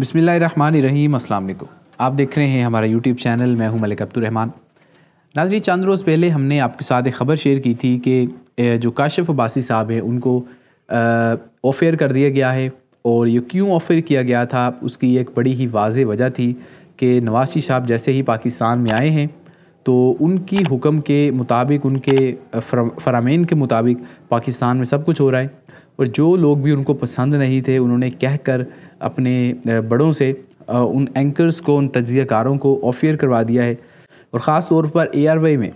बिसमीम अल्लाम आप देख रहे हैं हमारा यूट्यूब चैनल मैं हूं मलिक अब्दुलरहमान नाजरी चंद रोज़ पहले हमने आपके साथ एक ख़बर शेयर की थी कि जो काशिफ अब्बासी साहब हैं उनको ऑफ़ेयर कर दिया गया है और ये क्यों ऑफ़ेयर किया गया था उसकी एक बड़ी ही वाज वजह थी कि नवासी साहब जैसे ही पाकिस्तान में आए हैं तो उनकी हुक्म के मुताबिक उनके फरामीन के मुताबिक पाकिस्तान में सब कुछ हो रहा है और जो लोग भी उनको पसंद नहीं थे उन्होंने कह कर अपने बड़ों से उन एंकर्स को उन तजियाकारों को ऑफियर करवा दिया है और ख़ास तौर पर ए आर वाई में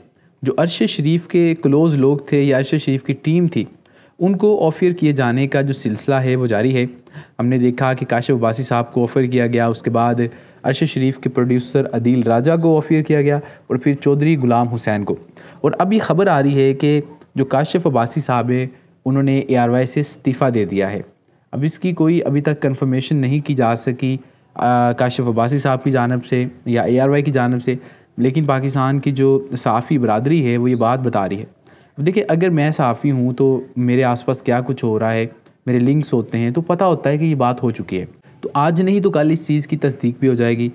जो अरश शरीफ के क्लोज़ लोग थे या अरश शरीफ की टीम थी उनको ऑफियर किए जाने का जो सिलसिला है वो जारी है हमने देखा कि काशिफ अब्बासी साहब को ऑफ़र किया गया उसके बाद अरश शरीफ के प्रोड्यूसर अदील राजा को ऑफियर किया गया और फिर चौधरी गुलाम हुसैन को और अब ये खबर आ रही है कि जो काशिफ अब्बासी साहब हैं उन्होंने ए से इस्तीफ़ा दे दिया है अब इसकी कोई अभी तक कंफर्मेशन नहीं की जा सकी काशिफ अब्बासी साहब की जानब से या ए की जानब से लेकिन पाकिस्तान की जो सहाफ़ी बरदरी है वो ये बात बता रही है देखिए अगर मैं सहाफ़ी हूँ तो मेरे आसपास क्या कुछ हो रहा है मेरे लिंक्स होते हैं तो पता होता है कि ये बात हो चुकी है तो आज नहीं तो कल इस चीज़ की तस्दीक भी हो जाएगी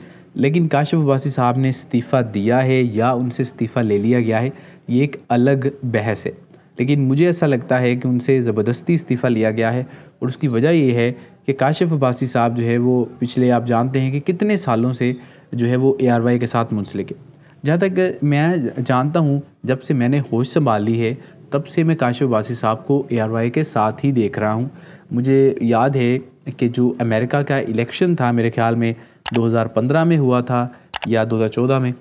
लेकिन काशिफ अब्बासी साहब ने इस्तीफ़ा दिया है या उनसे इस्तीफ़ा ले लिया गया है ये एक अलग बहस है लेकिन मुझे ऐसा लगता है कि उनसे ज़बरदस्ती इस्तीफ़ा लिया गया है और उसकी वजह ये है कि काशिफ अब्बासी साहब जो है वो पिछले आप जानते हैं कि कितने सालों से जो है वो ए के साथ मुंसलिक है जहाँ तक मैं जानता हूँ जब से मैंने होश संभाली है तब से मैं काशिफ अब्बासी साहब को ए के साथ ही देख रहा हूँ मुझे याद है कि जो अमेरिका का इलेक्शन था मेरे ख्याल में 2015 में हुआ था या 2014 में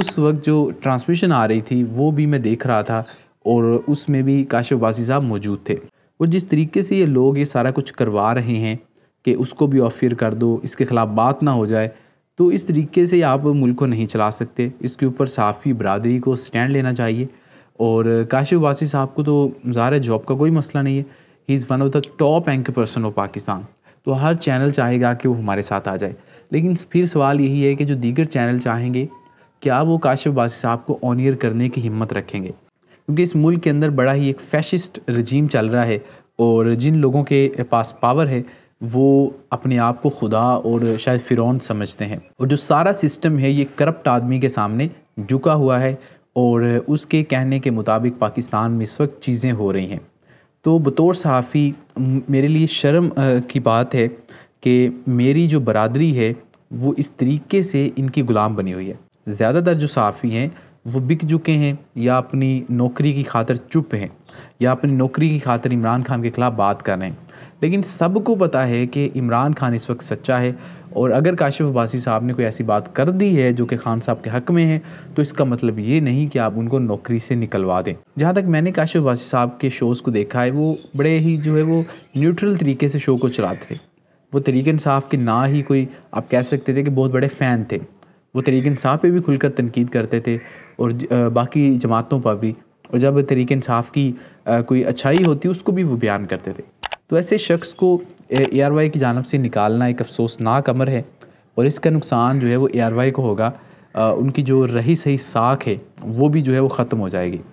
उस वक्त जो ट्रांसमिशन आ रही थी वो भी मैं देख रहा था और उसमें भी काशिफ वासी साहब मौजूद थे और जिस तरीके से ये लोग ये सारा कुछ करवा रहे हैं कि उसको भी ऑफियर कर दो इसके ख़िलाफ़ बात ना हो जाए तो इस तरीके से आप मुल्क को नहीं चला सकते इसके ऊपर साफ़ी बरदरी को स्टैंड लेना चाहिए और काशिफ वासी साहब को तो ज़ाहिर जॉब का कोई मसला नहीं है he is one of the top एंक पर्सन ऑफ पाकिस्तान तो हर चैनल चाहेगा कि वो हमारे साथ आ जाए लेकिन फिर सवाल यही है कि जो दीगर चैनल चाहेंगे क्या वो काशिफ वासी साहब को ऑनियर करने की हिम्मत रखेंगे क्योंकि इस मुल्क के अंदर बड़ा ही एक फैशिस्ट रजीम चल रहा है और जिन लोगों के पास पावर है वो अपने आप को खुदा और शायद फ़िरौन समझते हैं और जो सारा सिस्टम है ये करप्ट आदमी के सामने झुका हुआ है और उसके कहने के मुताबिक पाकिस्तान में इस वक्त चीज़ें हो रही हैं तो बतौर सहाफ़ी मेरे लिए शर्म की बात है कि मेरी जो बरदरी है वो इस तरीके से इनकी ग़ुलाम बनी हुई है ज़्यादातर जो सहाफ़ी हैं वो बिक चुके हैं या अपनी नौकरी की खातर चुप हैं या अपनी नौकरी की खातर इमरान खान के ख़िलाफ़ बात कर रहे हैं लेकिन सबको पता है कि इमरान खान इस वक्त सच्चा है और अगर काशिफ अब्बासी साहब ने कोई ऐसी बात कर दी है जो कि खान साहब के हक़ में है तो इसका मतलब ये नहीं कि आप उनको नौकरी से निकलवा दें जहाँ तक मैंने काशिफ अब्बासी साहब के शोज़ को देखा है वो बड़े ही जो है वो न्यूट्रल तरीके से शो को चलाते थे वो तरीके इंसाफ के ना ही कोई आप कह सकते थे कि बहुत बड़े फ़ैन थे वो तरीक इंसाफ पे भी खुलकर तनकीद करते थे और बाकी जमातों पर भी और जब तरीक इंसाफ की कोई अच्छाई होती उसको भी वो बयान करते थे तो ऐसे शख्स को ए आर वाई की जानब से निकालना एक अफसोसनाक अमर है और इसका नुकसान जो है वो ए आर वाई को होगा उनकी जो रही सही साख है वो भी जो है वो ख़त्म हो जाएगी